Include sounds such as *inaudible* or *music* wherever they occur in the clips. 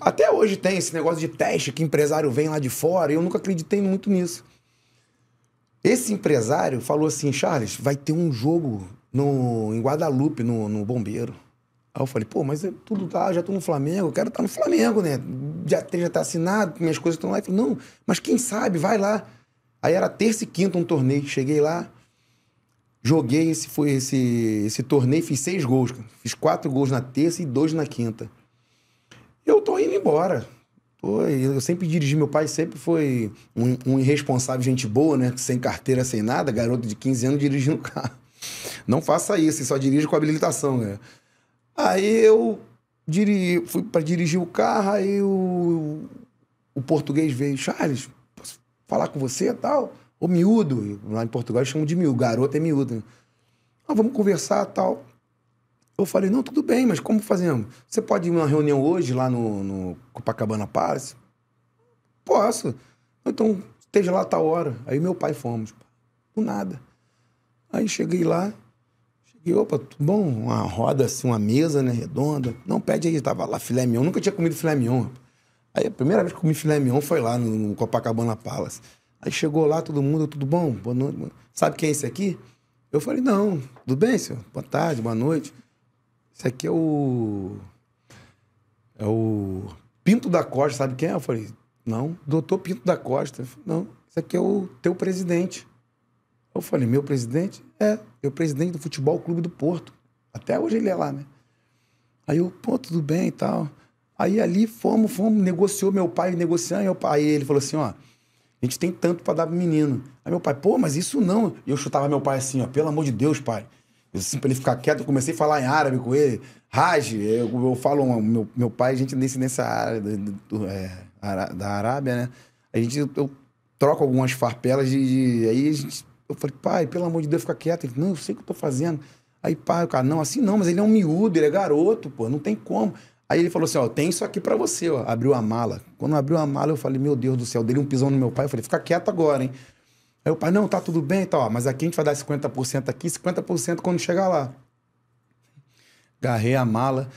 Até hoje tem esse negócio de teste que empresário vem lá de fora, e eu nunca acreditei muito nisso. Esse empresário falou assim: Charles, vai ter um jogo no, em Guadalupe, no, no Bombeiro. Aí eu falei: pô, mas é tudo tá, já tô no Flamengo, quero estar tá no Flamengo, né? Já, já tá assinado, minhas coisas estão lá. Eu falei: não, mas quem sabe, vai lá. Aí era terça e quinta um torneio, cheguei lá, joguei esse, foi esse, esse torneio, fiz seis gols. Fiz quatro gols na terça e dois na quinta eu tô indo embora. Eu sempre dirigi, meu pai sempre foi um, um, irresponsável, gente boa, né? Sem carteira, sem nada, garoto de 15 anos dirigindo *laughs* carro. Não faça isso, só dirige com habilitação, né? Aí eu diri, fui para dirigir o carro, aí o, o português veio, Charles, posso falar com você e tal? Ô miúdo, lá em Portugal eles chamam de miúdo, garoto é miúdo. Né? Ah, vamos conversar tal. Eu falei, não, tudo bem, mas como fazemos? Você pode ir numa reunião hoje lá no, no Copacabana Palace? Posso. Então, esteja lá a tal hora. Aí meu pai fomos. Do nada. Aí cheguei lá, cheguei, opa, tudo bom? Uma roda assim, uma mesa, né, redonda. Não, pede aí, tava lá filé mignon. Nunca tinha comido filé mignon. Aí a primeira vez que comi filé mignon foi lá no, no Copacabana Palace. Aí chegou lá todo mundo, tudo bom? Boa noite. Mano. Sabe quem é esse aqui? Eu falei, não, tudo bem, senhor? Boa tarde, boa noite. Isso aqui é o. É o Pinto da Costa, sabe quem é? Eu falei, não, doutor Pinto da Costa. Falei, não, isso aqui é o teu presidente. Eu falei, meu presidente? É, eu presidente do Futebol Clube do Porto. Até hoje ele é lá, né? Aí eu, pô, tudo bem e tal. Aí ali fomos, fomos, negociou meu pai, negociando, meu pai, ele falou assim, ó, a gente tem tanto para dar pro menino. Aí meu pai, pô, mas isso não. E eu chutava meu pai assim, ó, pelo amor de Deus, pai. Eu disse assim, ele ficar quieto, eu comecei a falar em árabe com ele. Raj, eu, eu falo, meu, meu pai, a gente nesse, nessa área do, do, é, da Arábia, né? A gente, eu, eu troco algumas farpelas de, de Aí gente, eu falei, pai, pelo amor de Deus, fica quieto. Ele, não, eu sei o que eu tô fazendo. Aí, pai, o cara, não, assim não, mas ele é um miúdo, ele é garoto, pô, não tem como. Aí ele falou assim, ó, tem isso aqui para você, ó. Abriu a mala. Quando abriu a mala, eu falei, meu Deus do céu, dele um pisão no meu pai. Eu falei, fica quieto agora, hein? Aí o pai, não, tá tudo bem, tá, ó, mas aqui a gente vai dar 50% aqui, 50% quando chegar lá. Garrei a mala,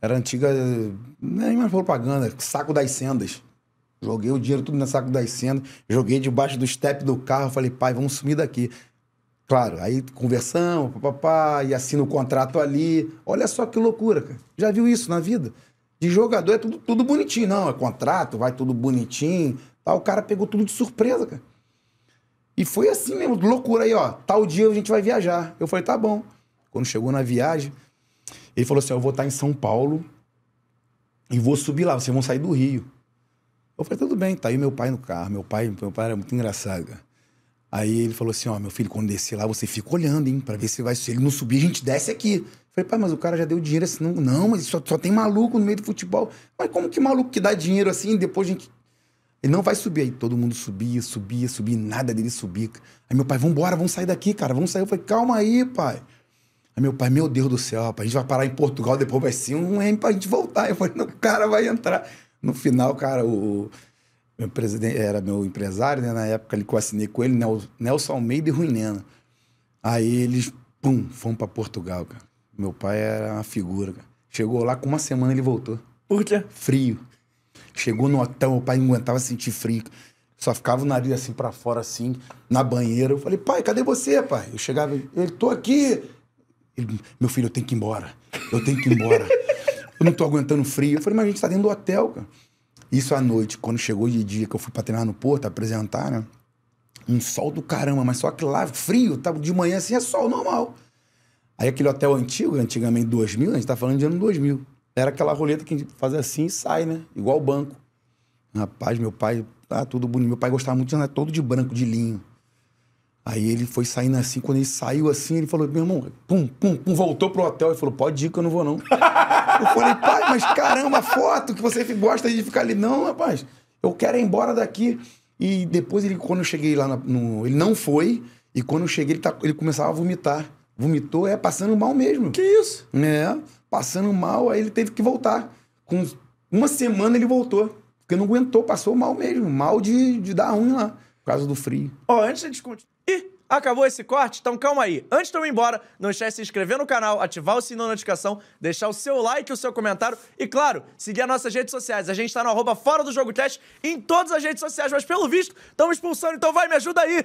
era antiga, nem mais propaganda, saco das sendas. Joguei o dinheiro tudo no saco das sendas, joguei debaixo do step do carro, falei, pai, vamos sumir daqui. Claro, aí conversão, papapá, e assina o contrato ali. Olha só que loucura, cara. Já viu isso na vida? De jogador é tudo, tudo bonitinho, não, é contrato, vai tudo bonitinho. Tá, o cara pegou tudo de surpresa, cara. E foi assim mesmo, loucura aí, ó. Tal dia a gente vai viajar. Eu falei, tá bom. Quando chegou na viagem, ele falou assim: ó, eu vou estar tá em São Paulo e vou subir lá, vocês vão sair do Rio. Eu falei, tudo bem, tá aí meu pai no carro. Meu pai, meu pai era muito engraçado, Aí ele falou assim: ó, meu filho, quando descer lá, você fica olhando, hein, pra ver se vai. Se ele não subir, a gente desce aqui. Eu falei, pai, mas o cara já deu dinheiro assim. Não, não mas só, só tem maluco no meio do futebol. Mas como que maluco que dá dinheiro assim, depois a gente ele não vai subir. Aí todo mundo subia, subia, subia, nada dele subir. Aí meu pai, vambora, vamos sair daqui, cara, vamos sair. Eu falei, calma aí, pai. Aí meu pai, meu Deus do céu, rapaz, a gente vai parar em Portugal, depois vai ser um M pra gente voltar. Eu falei, não, o cara vai entrar. No final, cara, o, meu presidente era meu empresário, né? Na época ali que eu assinei com ele, Nelson Almeida e Rui Nena. Aí eles, pum, fomos pra Portugal, cara. Meu pai era uma figura, cara. Chegou lá, com uma semana ele voltou. Por quê? Frio. Chegou no hotel, o pai não aguentava sentir frio. Só ficava o nariz assim para fora, assim, na banheira. Eu falei, pai, cadê você, pai? Eu chegava, ele, tô aqui. Ele, meu filho, eu tenho que ir embora. Eu tenho que ir embora. eu não tô aguentando frio. Eu falei, mas a gente tá dentro do hotel, cara. Isso à noite, quando chegou de dia que eu fui pra treinar no Porto, apresentar, né? Um sol do caramba, mas só que lá, frio, tava tá, de manhã assim, é sol normal. Aí aquele hotel antigo, antigamente 2000, a gente tá falando de ano 2000. Era aquela roleta que a gente faz assim e sai, né? Igual o banco. Rapaz, meu pai, tá tudo bonito. Meu pai gostava muito, né? Todo de branco, de linho. Aí ele foi saindo assim, quando ele saiu assim, ele falou, meu irmão, pum, pum, pum, voltou pro hotel. e falou, pode ir que eu não vou não. *laughs* eu falei, pai, mas caramba, foto que você gosta de ficar ali. Não, rapaz, eu quero ir embora daqui. E depois ele, quando eu cheguei lá, no, ele não foi. E quando eu cheguei, ele, tá, ele começava a vomitar. Vomitou, é, passando mal mesmo. Que isso? É, passando mal, aí ele teve que voltar. Com uma semana ele voltou, porque não aguentou, passou mal mesmo, mal de, de dar ruim lá, por causa do frio. Ó, oh, antes de continuar... Ih, acabou esse corte? Então calma aí. Antes de eu ir embora, não esquece de se inscrever no canal, ativar o sininho da notificação, deixar o seu like, o seu comentário e, claro, seguir as nossas redes sociais. A gente tá no arroba fora do jogo em todas as redes sociais, mas pelo visto, estão expulsando, então vai, me ajuda aí!